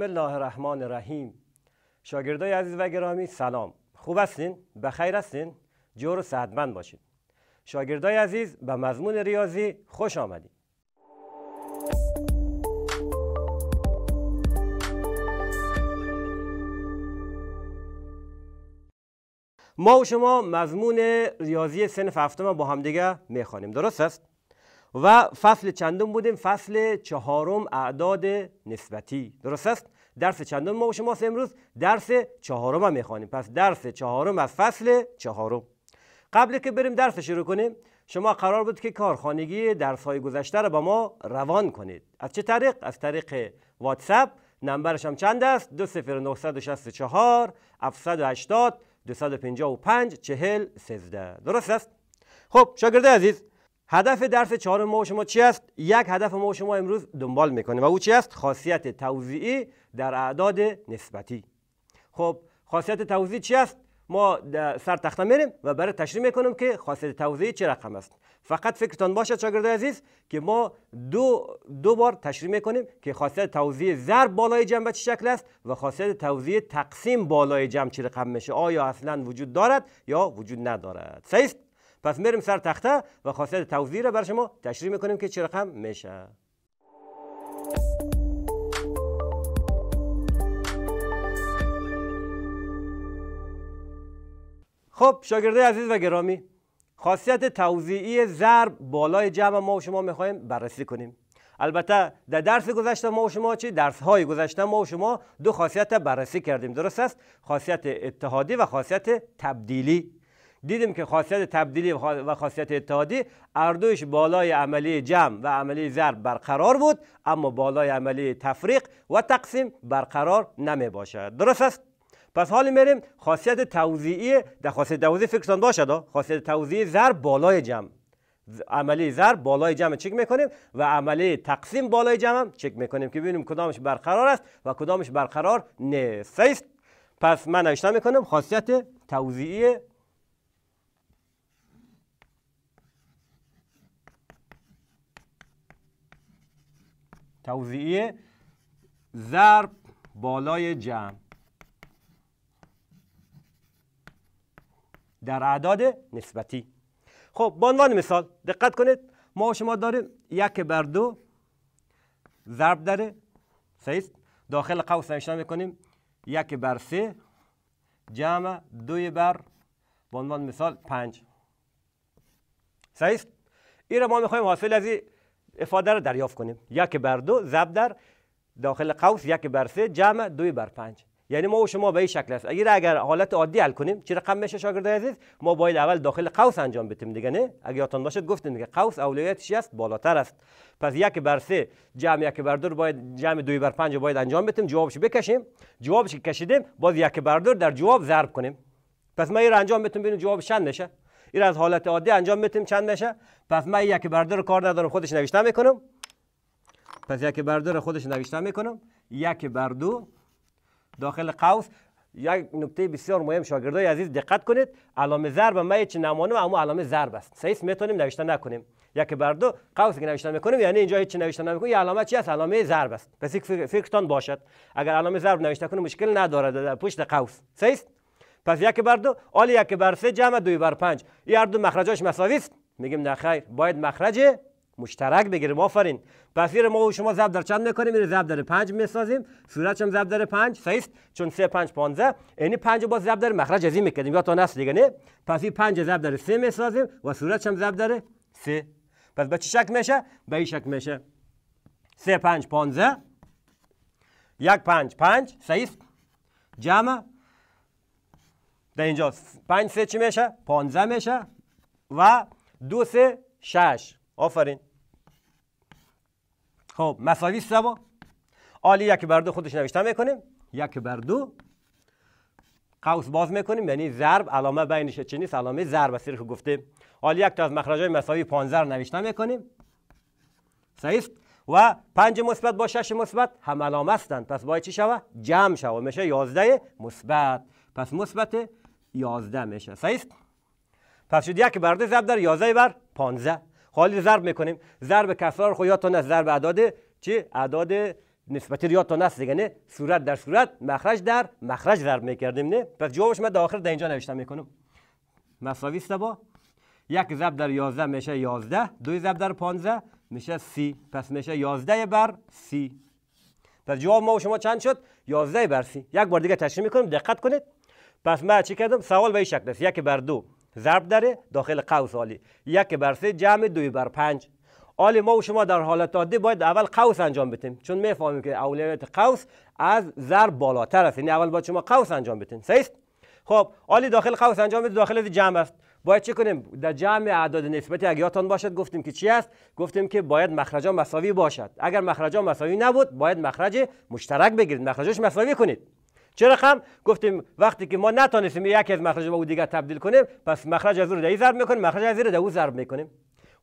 بسم الله الرحمن الرحیم شاگردای عزیز و گرامی سلام خوب هستین بخیر هستین جور و صحتمند باشین شاگردای عزیز به مضمون ریاضی خوش آمدید ما و شما مضمون ریاضی سنف هفتم با همدیگه میخوانیم درست است و فصل چندم بودیم فصل چهارم اعداد نسبتی درست است درس چندم ما شما امروز درس چهارم هم میخوانیم پس درس چهارم از فصل چهارم قبل که بریم درس شروع کنیم شما قرار بود که کارخانگی درس های گذشته را با ما روان کنید از چه طریق از طریق واتساپ نمبرش هم چند است 20964 780 255 40 13 درست است خب شاگرد عزیز هدف درس چهارم ما شما چی است یک هدف ما شما امروز دنبال میکنیم و او چی است خاصیت توزیعی در اعداد نسبتی خب خاصیت توزیع چی است ما سر تخته میریم و برای تشریح میکنیم که خاصیت توزیع چه رقم است فقط فکرتان باشد شاگردای عزیز که ما دو, دو بار تشریح میکنیم که خاصیت توزیع ضرب بالای جمع چه شکل است و خاصیت توزیع تقسیم بالای جمع چه رقم میشه آیا اصلا وجود دارد یا وجود ندارد صحیح پس میریم سر تخته و خاصیت توضیح را بر شما تشریح میکنیم که چه رقم میشه خب شاگرده عزیز و گرامی خاصیت توضیعی ضرب بالای جمع ما و شما میخوایم بررسی کنیم البته در درس گذشته ما و شما چی درس های گذشته ما و شما دو خاصیت بررسی کردیم درست است خاصیت اتحادی و خاصیت تبدیلی دیدیم که خاصیت تبدیلی و خاصیت اتحادی اردوش بالای عملی جمع و عملی ضرب برقرار بود اما بالای عملی تفریق و تقسیم برقرار نمی باشد درست است پس حال میریم خاصیت توزیعی در خاصیت توزیع فکرتان باشد خاصیت توزیعی ضرب بالای جمع عملی ضرب بالای جمع چک میکنیم و عملی تقسیم بالای جمع چک میکنیم که ببینیم کدامش برقرار است و کدامش برقرار نیست پس من نوشته میکنم خاصیت توزیعی توضیعی ضرب بالای جمع در اعداد نسبتی خب به عنوان مثال دقت کنید ما شما داریم یک بر دو ضرب داره سیست داخل قوس نشان میکنیم یک بر سه جمع دوی بر به عنوان مثال پنج سیست این را ما میخوایم حاصل از افاده رو دریافت کنیم یک بر دو زب در داخل قوس یک بر سه جمع دوی بر پنج یعنی ما و شما به این شکل است اگر اگر حالت عادی حل کنیم چه رقم میشه شاگرد عزیز ما باید اول داخل قوس انجام بدیم دیگه نه اگه یادتون باشد گفتیم دیگه قوس اولویتش است بالاتر است پس یک بر سه جمع یک بر دو باید جمع دوی بر پنج باید انجام بدیم جوابش بکشیم جوابش کشیدیم باز یک بر دو در جواب ضرب کنیم پس ما این انجام بدیم ببینیم جواب چند میشه این از حالت عادی انجام میتیم چند میشه پس من یک برده رو کار ندارم خودش نوشته میکنم پس یک برده رو خودش نوشته میکنم یک بردو داخل قوس یک نکته بسیار مهم شاگردای عزیز دقت کنید علامه ضرب ما چه نمانه اما علامه ضرب است سیس میتونیم نوشته نکنیم یک بر دو قوس که نوشته میکنیم یعنی اینجا هیچ نوشته نمیکنیم یه علامت چی است علامه ضرب است پس فکرتان باشد اگر علامه ضرب نوشته کنیم مشکل نداره در پشت قوس است پس یک بر دو آل یک بر سه جمع دوی بر پنج این هر دو مخرجاش مساوی است میگیم نه خیر باید مخرج مشترک بگیریم آفرین پس ما و شما ضرب در چند میکنیم این یعنی ضرب در 5 میسازیم صورتش هم ضرب در 5 صحیح چون 3 5 15 یعنی 5 با ضرب در مخرج از این یا تا هست دیگه نه پس 5 5 ضرب در 3 میسازیم و صورتش هم ضرب در 3 پس به چه شک میشه به این شک میشه 3 5 15 1 5 5 صحیح جمع در اینجا پنج چی میشه؟ 15 میشه و دو شش آفرین خب مساوی سوا عالی یک بر دو خودش نوشته میکنیم یک بر دو قوس باز میکنیم یعنی ضرب علامه بینش چی نیست علامه ضرب است که گفته. حالا یک تا از های مساوی 15 نوشته میکنیم صحیح و 5 مثبت با 6 مثبت هم علامه هستند پس باید چی شوه جمع شوه میشه 11 مثبت پس مثبت یازده میشه صحیح پس شد یک بر دو ضرب در یازده بر 15 حالی ضرب میکنیم ضرب کسار خو خب یادتون نظر به اعداد چی اعداد نسبتی رو یادتون است دیگه نه صورت در صورت مخرج در مخرج ضرب میکردیم نه پس جوابش من در آخر اینجا نوشتم میکنم مساوی است با یک ضرب در 11 میشه 11 دو ضرب در 15 میشه 30 پس میشه 11 بر 30 پس جواب ما و شما چند شد 11 بر 30 یک بار دیگه تشریح میکنیم دقت کنید پس ما چی کردم سوال به این شکل است یک بر دو ضرب داره داخل قوس عالی یک بر سه جمع دوی بر پنج حال ما و شما در حالت عادی باید اول قوس انجام بدیم چون میفهمیم که اولویت قوس از ضرب بالاتر است یعنی اول باید شما قوس انجام بدین صحیح خب حالی داخل قوس انجام بده داخل جمع است باید چه کنیم در جمع اعداد نسبتی اگه یادتان باشد گفتیم که چی است گفتیم که باید مخرجا مساوی باشد اگر مخرجا مساوی نبود باید مخرج مشترک بگیرید مخرجش مساوی کنید چرا خم گفتیم وقتی که ما نتونستیم یکی از مخرج به او دیگر تبدیل کنیم پس مخرج از رو دهی ضرب میکنیم مخرج از زیر دهو ضرب میکنیم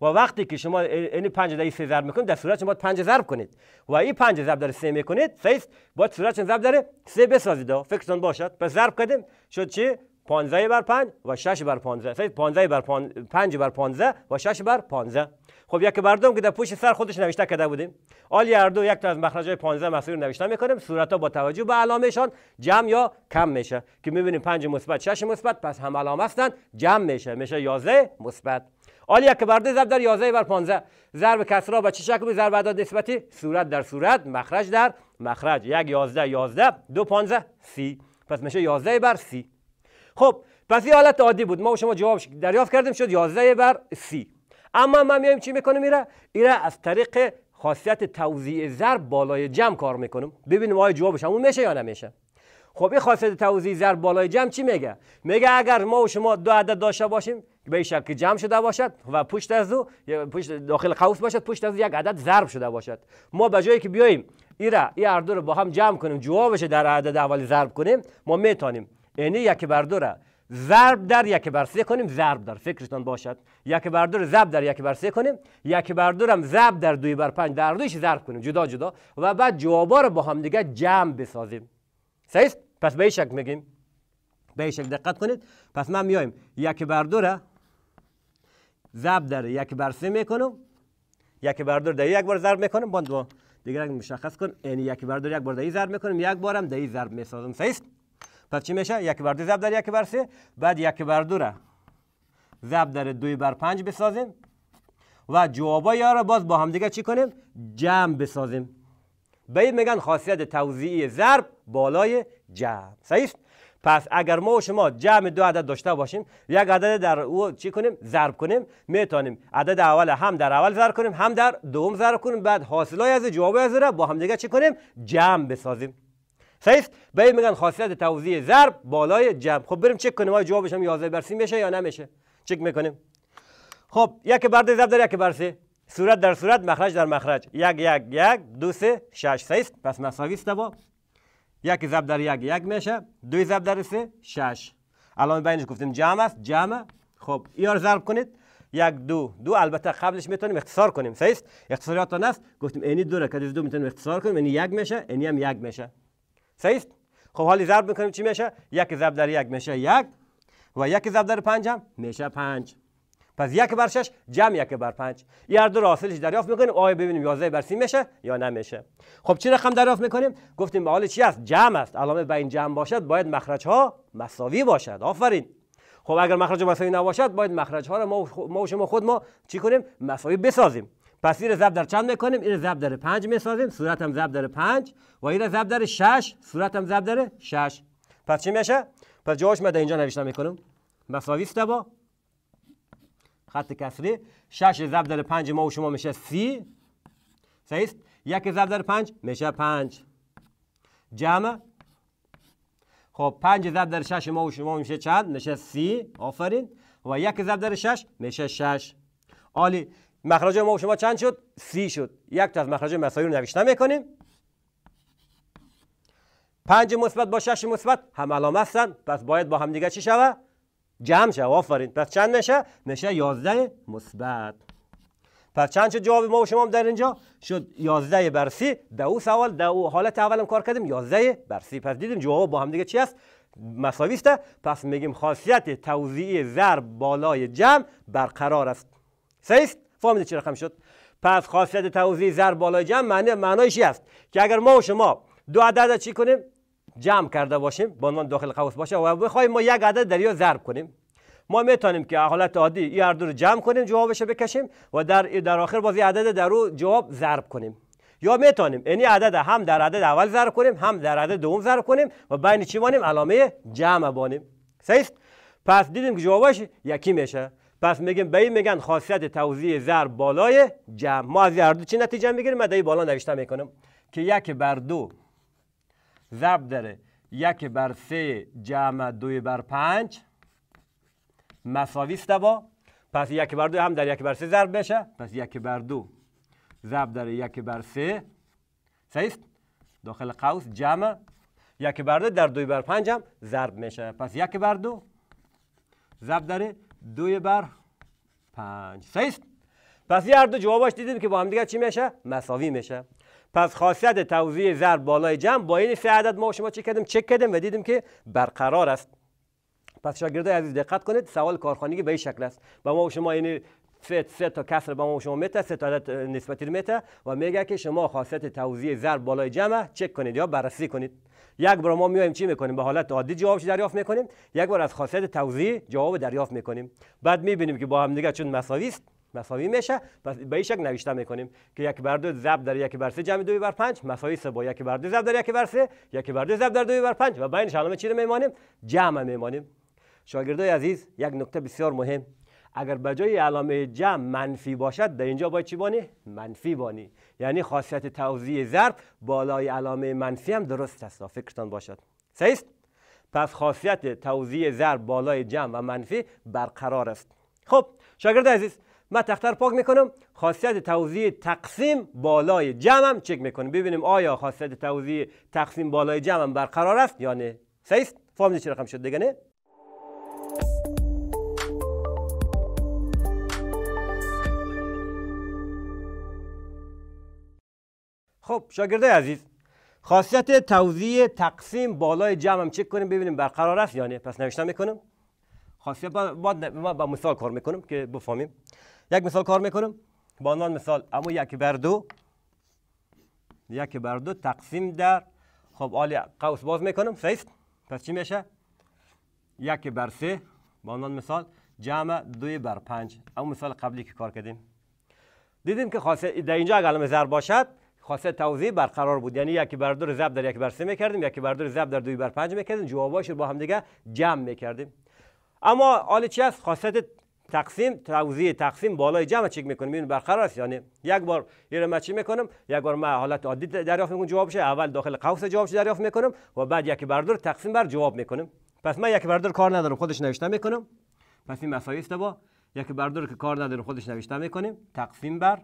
و وقتی که شما این یعنی پنج دهی سه ضرب میکنید در صورت شما 5 ضرب کنید و این پنج ضرب در سه میکنید 3 است باید صورت ضرب داره سه بسازید فکرتون باشد پس ضرب کردیم شد چی 15 بر 5 و 6 بر 15 15 بر 5 بر 15 و 6 بر 15 خب یک بردم که در پشت سر خودش نوشته کرده بودیم آل یردو یک تا از مخرجای 15 مسیر نوشته میکنیم صورت ها با توجه به علامشان جمع یا کم میشه که میبینیم 5 مثبت 6 مثبت پس هم علامه هستند جمع میشه میشه 11 مثبت آل یک برده ضرب در 11 بر 15 ضرب کسرا با چه شکل ضرب اعداد نسبتی صورت در صورت مخرج در مخرج یک 11 11 دو 15 30 پس میشه 11 بر 30 خب پس یه حالت عادی بود ما و شما جواب دریافت کردیم شد 11 بر سی اما ما میایم چی میکنیم میره ایره از طریق خاصیت توزیع ضرب بالای جمع کار میکنیم ببینیم آیا جوابش همون میشه یا نمیشه خب این خاصیت توزیع ضرب بالای جمع چی میگه میگه اگر ما و شما دو عدد داشته باشیم به شکل که جمع شده باشد و پشت از او پشت داخل قوس باشد پشت از یک عدد ضرب شده باشد ما به جایی که بیایم ایره ای اردو رو با هم جمع کنیم جوابش در عدد اولی ضرب کنیم ما میتونیم یعنی یک بر دو را ضرب در یک بر سه کنیم ضرب در فکرتان باشد یک بر دو ضرب در یک بر سه کنیم یک بر دو هم ضرب در دوی بر پنج در دویش ضرب کنیم جدا جدا و بعد جوابا رو با هم دیگه جمع بسازیم صحیح پس به شک میگیم به شک دقت کنید پس من میایم یک بر دو را ضرب در یک بر سه میکنم یک بر دو در یک بار ضرب میکنم با دو دیگه مشخص کن یعنی یک بر دو یک بار در ضرب میکنم یک بارم در ضرب میسازم صحیح پس چی میشه یک بر دو ضرب در یک بر سه بعد یک بر دو را ضرب در دوی بر پنج بسازیم و جوابای را باز با همدیگه چی کنیم جمع بسازیم به این میگن خاصیت توزیعی ضرب بالای جمع صحیح پس اگر ما و شما جمع دو عدد داشته باشیم یک عدد در او چی کنیم ضرب کنیم میتونیم عدد اول هم در اول ضرب کنیم هم در دوم ضرب کنیم بعد حاصلای از جواب از را با هم دیگه چی کنیم جمع بسازیم صحیح به این میگن خاصیت توزیع ضرب بالای جمع خب بریم چک کنیم آیا جوابش هم 11 بر میشه یا نمیشه چک میکنیم خب یک بر ضرب در یک بر سه صورت در صورت مخرج در مخرج یک یک یک دو سه شش صحیح پس مساوی است با یک ضرب در یک یک میشه دو ضرب در سه شش الان بینش گفتیم جمع است جمع خب ایار ضرب کنید یک دو دو البته قبلش میتونیم اختصار کنیم صحیح اختصاریات است گفتیم اینی دو را کدیز دو میتونیم اختصار کنیم اینی یک میشه اینی هم یک میشه صحیح خب حالی ضرب میکنیم چی میشه یک ضرب در یک میشه یک و یک ضرب در پنج هم میشه پنج پس یک بر شش جمع یک بر پنج این دو را حاصلش دریافت میکنیم آیا ببینیم یازده بر سی میشه یا نمیشه خب چه رقم دریافت میکنیم گفتیم به حال چی است جمع است علامه این جمع باشد باید مخرج ها مساوی باشد آفرین خب اگر مخرج مساوی نباشد باید مخرج ها را ما و شما خود ما چی کنیم مساوی بسازیم پس این ضرب در چند میکنیم این ضرب در 5 میسازیم صورت هم ضرب در 5 و این ضرب در 6 صورت هم ضرب در 6 پس چی میشه پس جاش من اینجا نوشته میکنم مساوی است با خط کسری 6 ضرب در 5 ما و شما میشه 30 صحیح است یک ضرب در 5 میشه 5 جمع خب 5 ضرب در 6 ما و شما میشه چند میشه 30 آفرین و یک ضرب در 6 میشه 6 عالی مخرج ما شما چند شد سی شد یک تا از مخرج مساوی رو نوشته میکنیم پنج مثبت با شش مثبت هم هستند هستن پس باید با هم دیگه چی شوه جمع شوه آفرین پس چند میشه میشه یازده مثبت پس چند شد جواب ما و شما در اینجا شد 11 بر سی در سوال در حالت اولم کار کردیم یازده بر سی پس دیدیم جواب با هم دیگه چی است مساوی است پس میگیم خاصیت توزیعی ضرب بالای جمع برقرار است سیست فهمیده چه رقم شد پس خاصیت توزیع ضرب بالای جمع معنی معنایش است که اگر ما و شما دو عدد چی کنیم جمع کرده باشیم به عنوان داخل قوس باشه و بخوایم ما یک عدد در یا ضرب کنیم ما میتونیم که حالت عادی این هر رو جمع کنیم جوابش بکشیم و در در آخر بازی عدد در رو جواب ضرب کنیم یا میتونیم یعنی عدد هم در عدد اول ضرب کنیم هم در عدد دوم ضرب کنیم و بین چی مانیم علامه جمع بانیم صحیح پس دیدیم که جوابش یکی میشه پس میگیم به این میگن خاصیت توضیح ضرب بالای جمع ما از هر دو چی نتیجه میگیریم مدعی بالا نوشته میکنم که یک بر دو ضرب داره یک بر سه جمع دوی بر پنج مساوی است با پس یک بر دو هم در یک بر سه ضرب بشه پس یک بر دو ضرب داره یک بر سه صحیح داخل قوس جمع یک بر دو در دوی بر پنج هم ضرب میشه پس یک بر دو ضرب داره دوی بر پنج صحیح پس یه هر دو جواباش دیدیم که با هم دیگه چی میشه مساوی میشه پس خاصیت توضیح زر بالای جمع با این سه عدد ما شما چک کردیم چک کردیم و دیدیم که برقرار است پس شاگردای عزیز دقت کنید سوال کارخانگی به این شکل است و ما شما این سه تا کسر با ما شما میته سه تا عدد نسبتی رو میته و میگه که شما خاصیت توزیع ضرب بالای جمع چک کنید یا بررسی کنید یک بار ما میایم چی میکنیم به حالت عادی جوابش دریافت میکنیم یک بار از خاصیت توزیع جواب دریافت میکنیم بعد میبینیم که با هم دیگه چون مساوی است مساوی میشه پس به این شکل نوشته میکنیم که یک بر دو ضرب در یک بر سه جمع دو بر پنج مساوی سه با یک بر دو ضرب در یک بر سه یک بر دو ضرب در دو بر پنج و بین شامل چی میمانیم جمع میمانیم شاگردای عزیز یک نکته بسیار مهم اگر به جای علامه جمع منفی باشد در اینجا باید چی بانی؟ منفی بانی یعنی خاصیت توضیح ضرب بالای علامه منفی هم درست است فکرتان باشد صحیح پس خاصیت توضیح ضرب بالای جمع و منفی برقرار است خب شاگرد عزیز من تختر پاک میکنم خاصیت توضیح تقسیم بالای جمع هم چک میکنم ببینیم آیا خاصیت توضیح تقسیم بالای جمع هم برقرار است یا نه صحیح چه رقم شد دیگه نه خب شاگرده عزیز خاصیت توضیح تقسیم بالای هم چک کنیم ببینیم برقرار است یا نه پس نوشتن میکنم خاصیت با, با, مثال کار میکنم که بفهمیم یک مثال کار میکنم با عنوان مثال اما یک بر دو یک بر دو تقسیم در خب آلی قوس باز میکنم سیست پس چی میشه یک بر سه با عنوان مثال جمع دوی بر پنج اما مثال قبلی که کار کردیم دیدیم که خاصیت در اینجا اگر ضرب باشد خاصه توضیح برقرار بود یعنی یکی بر دو ضرب در یک بر سه میکردیم یکی بر دو ضرب در دو بر پنج میکردیم جواباش رو با هم دیگه جمع میکردیم اما حال چی است خاصیت تقسیم توزیع تقسیم بالای جمع چک میکنیم این برقرار است یعنی یک بار یه رو میکنم یک بار من حالت عادی دریافت میکنم جوابش اول داخل قوس جوابش دریافت میکنم و بعد یک بر دو تقسیم بر جواب میکنم پس من یک بر دو کار ندارم خودش نوشته میکنم پس این مساوی است با یک بر دو که کار نداریم خودش نوشته میکنیم تقسیم بر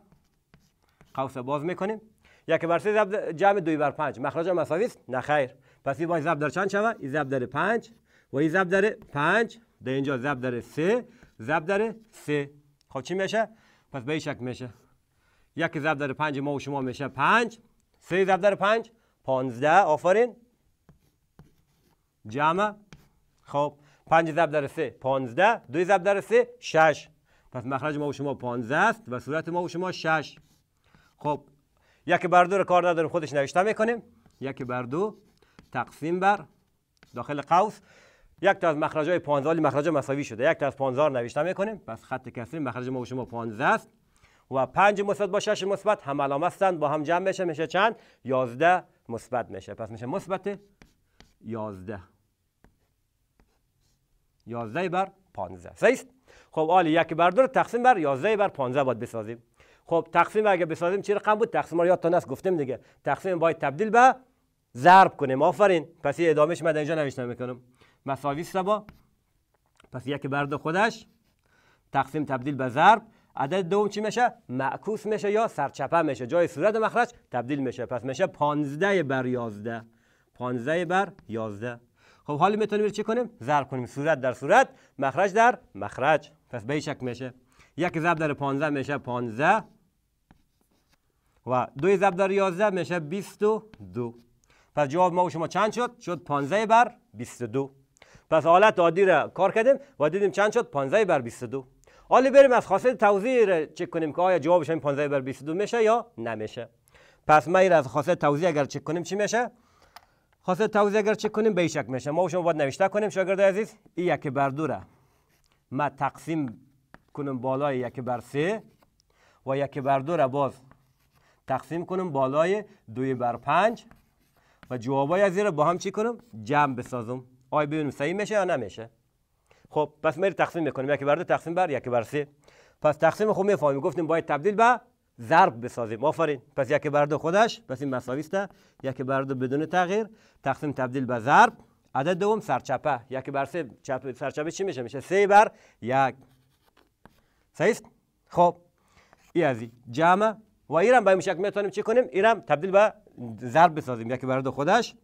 قوس باز میکنیم یک بر سه ضرب جمع دوی بر پنج مخرج مساوی است نه خیر پس این باید در چند شوه این ضرب در پنج و این ضرب در پنج در اینجا ضرب در سه ضرب در سه خب چی میشه پس به این شکل میشه یک ضرب در پنج ما و شما میشه پنج سه ضرب در پنج پانزده آفرین جمع خب پنج ضرب در سه پانزده دوی ضرب در سه شش پس مخرج ما و شما پانزده است و صورت ما و شما شش خب یک بر دو رو کار نداریم خودش نوشته میکنیم یک بر دو تقسیم بر داخل قوس یک تا از مخرج های 15 مخرج مساوی شده یک تا از 15 نوشته میکنیم پس خط کسری مخرج ما و شما 15 و 5 مثبت با 6 مثبت هم علامه هستند با هم جمع بشه میشه چند 11 مثبت میشه پس میشه مثبت 11 11 بر 15 خب آل یک بر دو تقسیم بر 11 بر 15 باید بسازیم خب تقسیم اگه بسازیم چی رقم بود تقسیم رو یادتون هست گفتم دیگه تقسیم باید تبدیل به ضرب کنیم آفرین پس یه ادامهش من اینجا نوشتم میکنم مساوی سبا پس یک بر دو خودش تقسیم تبدیل به ضرب عدد دوم چی میشه معکوس میشه یا سرچپه میشه جای صورت مخرج تبدیل میشه پس میشه 15 بر 11 15 بر 11 خب حالا میتونیم چی کنیم ضرب کنیم صورت در صورت مخرج در مخرج پس به شک میشه یک ضرب در 15 میشه 15 و دو ضرب در 11 میشه 22 پس جواب ما و شما چند شد شد 15 بر 22 پس حالت عادی را کار کردیم و دیدیم چند شد 15 بر 22 حالا بریم از خاصیت توزیع را چک کنیم که آیا جوابش 15 بر 22 میشه یا نمیشه پس ما این از خاصیت توزیع اگر چک کنیم چی میشه خواسته توضیح اگر چه کنیم به شک میشه ما شما باید نوشته کنیم شاگرد عزیز این یک بر دوره ما تقسیم کنم بالای یک بر سه و یک بر دو را باز تقسیم کنم بالای دوی بر پنج و جوابای از را با هم چی کنم جمع بسازم آیا ببینیم صحیح میشه یا نمیشه خب پس میری تقسیم میکنیم یک بر دو تقسیم بر یک بر سه پس تقسیم خوب میفهمیم گفتیم باید تبدیل به با ضرب بسازیم آفرین پس یک بر دو خودش پس این مساوی است یک بر دو بدون تغییر تقسیم تبدیل به ضرب عدد دوم سرچپه یک بر سه چپ سرچپه چی میشه میشه سه بر یک صحیح خب ای از جمع و ایرم به این شکل میتونیم چی کنیم ایرم تبدیل به ضرب بسازیم یک بر دو خودش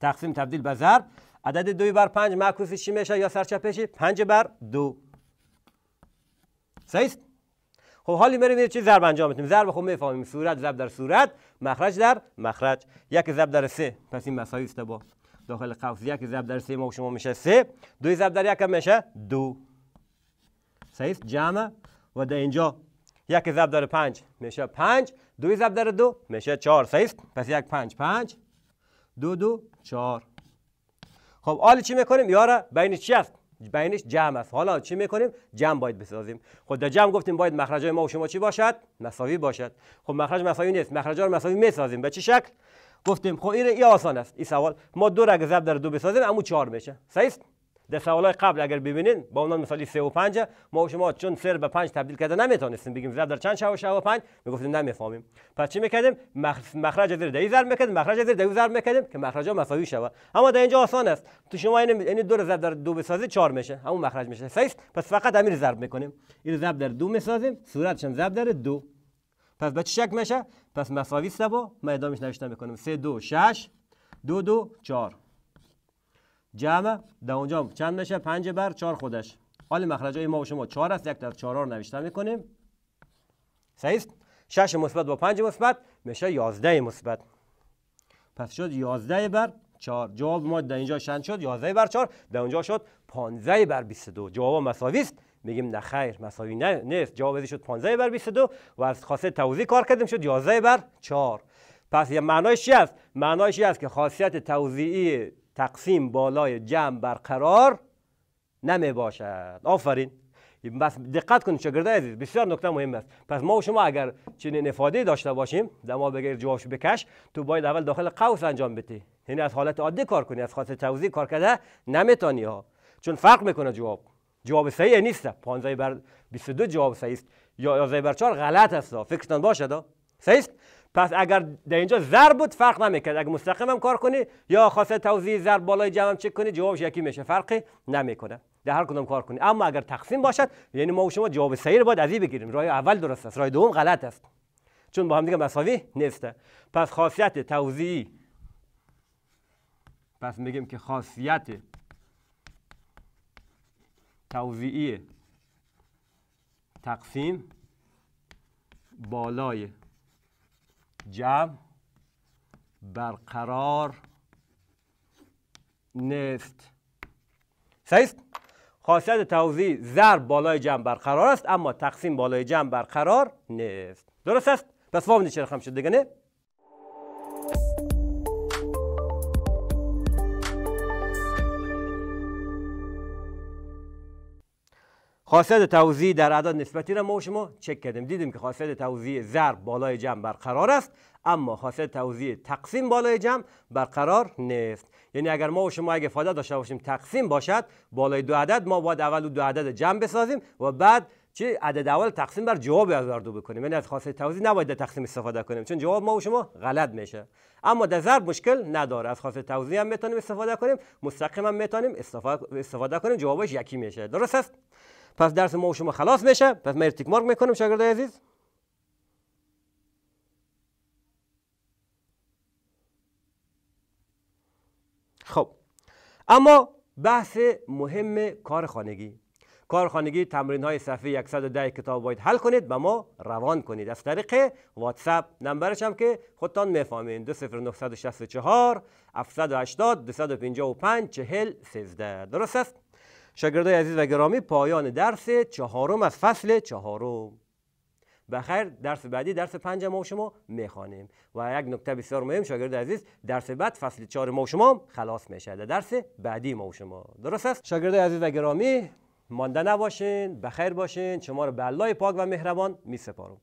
تقسیم تبدیل به ضرب عدد دوی بر پنج معکوس چی میشه یا چی پنج بر دو صحیح خب حالی میره میره چه ضرب انجام میتونیم ضرب خب میفهمیم صورت ضرب در صورت مخرج در مخرج یک ضرب در سه پس این مساوی است با داخل قوس یک ضرب در سه ما شما میشه سه دو ضرب در یک میشه دو صحیح جمع و در اینجا یک ضرب در پنج میشه پنج دو ضرب در دو میشه چهار صحیح پس یک پنج پنج دو دو چهار خب حالی چی میکنیم یاره بین چی است بینش جمع است حالا چی میکنیم جمع باید بسازیم خود خب در جمع گفتیم باید مخرج ما و شما چی باشد مساوی باشد خب مخرج مساوی نیست مخرج ها رو مساوی میسازیم به چه شکل گفتیم خب این ای آسان است این سوال ما دو رگ ضرب در دو بسازیم اما چهار میشه صحیح در سوالای قبل اگر ببینین با اونان مثالی 3 و 5 ما و شما چون سر به 5 تبدیل کرده نمیتونستیم بگیم ضرب در چند شوا شوا 5 میگفتیم نمیفهمیم پس چی میکردیم مخرج زیر دهی ضرب میکردیم مخرج زیر دهی ضرب میکردیم که مخرج ها مساوی شوه اما در اینجا آسان است تو شما این این دو ضرب در دو بسازی 4 میشه همون مخرج میشه سه پس فقط همین ضرب میکنیم این ضرب در دو میسازیم صورتشم ضرب در دو پس به چی شک میشه پس مساوی است با ما ادامش نوشتن میکنیم 3 2 6 2 2 4 جمع در اونجا چند میشه پنج بر چار خودش حال مخرج های ما و شما 4 است یک در 4 رو نوشته میکنیم صحیح است مثبت با پنج مثبت میشه یازده مثبت پس شد یازده بر چار جواب ما در اینجا شند شد یازده بر چار در اونجا شد 15 بر دو جواب مساوی است میگیم نه خیر مساوی نه نیست جواب شد 15 بر دو و از خاصه توزیع کار کردیم شد 11 بر 4 پس یه معنایش چی است معنایش است که خاصیت توزیعی تقسیم بالای جمع برقرار نمی باشد آفرین بس دقت کنید شاگرده عزیز بسیار نکته مهم است پس ما و شما اگر چنین افاده داشته باشیم دما بگیر جوابش بکش تو باید اول داخل قوس انجام بدی یعنی از حالت عادی کار کنی از خاص توضیح کار کرده نمیتانی ها چون فرق میکنه جواب جواب صحیح نیست 15 بر 22 جواب صحیح است 11 بر 4 غلط است فکرتان باشد صحیح است پس اگر در اینجا ضرب بود فرق نمیکرد اگر مستقیم هم کار کنی یا خاصیت توزیع ضرب بالای جمع چک کنی جوابش یکی میشه فرقی نمیکنه در هر کدام کار کنی اما اگر تقسیم باشد یعنی ما و شما جواب رو باید از بگیریم راه اول درست است راه دوم غلط است چون با هم دیگه مساوی نیست پس خاصیت توزیعی پس میگیم که خاصیت توزیعی تقسیم بالای جمع برقرار نیست صحیح خاصیت توزیع ضرب بالای جمع برقرار است اما تقسیم بالای جمع برقرار نیست درست است پس فهمیدید چرا خم شد دیگه نه خاصیت توزیع در اعداد نسبتی را ما و شما چک کردیم دیدیم که خاصیت توزیع ضرب بالای جمع برقرار است اما خاصیت توزیع تقسیم بالای جمع برقرار نیست یعنی اگر ما و شما اگه فایده داشته باشیم تقسیم باشد بالای دو عدد ما باید اول دو عدد جمع بسازیم و بعد چه عدد اول تقسیم بر جواب از دو بکنیم یعنی از خاصیت توزیع نباید در تقسیم استفاده کنیم چون جواب ما و شما غلط میشه اما در ضرب مشکل نداره از خاصیت توزیع هم میتونیم استفاده کنیم مستقیما میتونیم استفاده, استفاده کنیم جوابش یکی میشه درست است پس درس ما و شما خلاص میشه پس ما تیک مارک میکنم شاگرد عزیز خب اما بحث مهم کار خانگی کار خانگی تمرین های صفحه 110 کتاب باید حل کنید به ما روان کنید از طریق واتساپ نمبرش هم که خودتان میفهمین 2964 780 255 40 13 درست است شاگردای عزیز و گرامی پایان درس چهارم از فصل چهارم بخیر درس بعدی درس پنج ما شما میخوانیم و یک نکته بسیار مهم شاگرد عزیز درس بعد فصل چهار ما شما خلاص میشه در درس بعدی ما و شما درست است شاگرد عزیز و گرامی مانده نباشین بخیر باشین شما رو به الله پاک و مهربان میسپارم